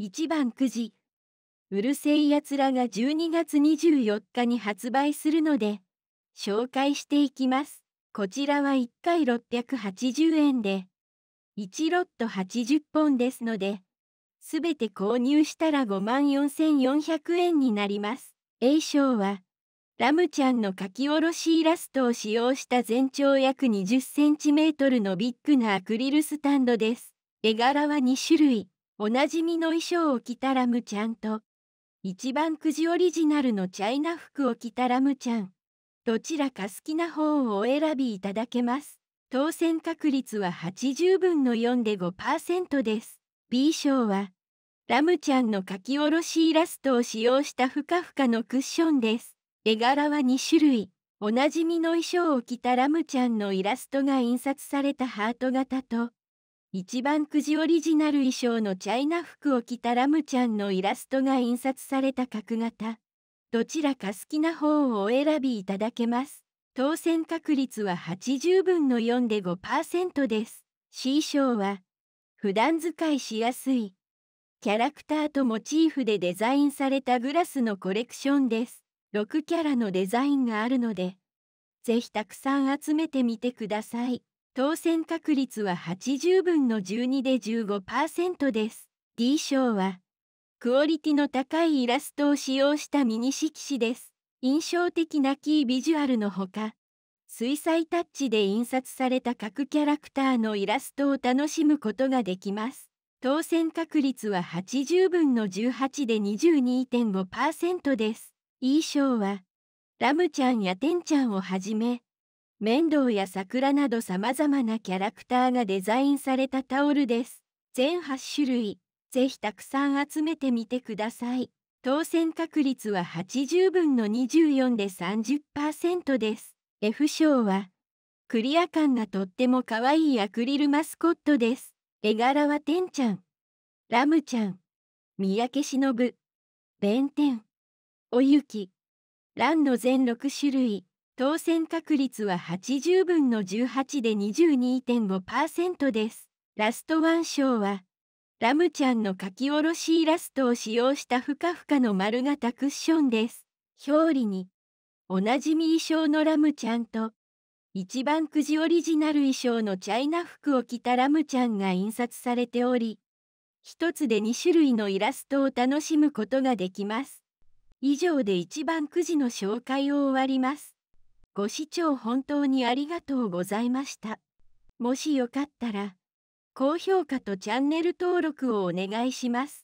1番くじうるせいやつらが12月24日に発売するので紹介していきますこちらは1回680円で1ロット80本ですので、すべて購入したら54,400円になります。A 賞は、ラムちゃんの書き下ろしイラストを使用した全長約 20cm のビッグなアクリルスタンドです。絵柄は2種類。おなじみの衣装を着たラムちゃんと、一番くじオリジナルのチャイナ服を着たラムちゃん、どちらか好きな方をお選びいただけます。当選確率は80分の4で5%です。B 賞は、ラムちゃんの書き下ろしイラストを使用したふかふかのクッションです。絵柄は2種類。おなじみの衣装を着たラムちゃんのイラストが印刷されたハート型と、一番くじオリジナル衣装のチャイナ服を着たラムちゃんのイラストが印刷された角型。どちらか好きな方をお選びいただけます。当選確率は80分の4で5%です。C 賞は、普段使いしやすい、キャラクターとモチーフでデザインされたグラスのコレクションです。6キャラのデザインがあるので、ぜひたくさん集めてみてください。当選確率は80分の12で15%です。D 賞は、クオリティの高いイラストを使用したミニ色紙です。印象的なキービジュアルのほか、水彩タッチで印刷された各キャラクターのイラストを楽しむことができます。当選確率は80分の18で22.5%です。E 賞は、ラムちゃんやテンちゃんをはじめ、面倒や桜など様々なキャラクターがデザインされたタオルです。全8種類、ぜひたくさん集めてみてください。当選確率は80分の24で30%です。F 賞は、クリア感がとっても可愛いアクリルマスコットです。絵柄はてんちゃん、ラムちゃん、三宅忍、弁天、おゆき、ランの全6種類。当選確率は80分の18で22.5%です。ラストワン賞は、ラムちゃんの書き下ろしイラストを使用したふかふかの丸型クッションです。表裏に、おなじみ衣装のラムちゃんと、一番くじオリジナル衣装のチャイナ服を着たラムちゃんが印刷されており、一つで2種類のイラストを楽しむことができます。以上で一番くじの紹介を終わります。ご視聴本当にありがとうございました。もしよかったら、高評価とチャンネル登録をお願いします。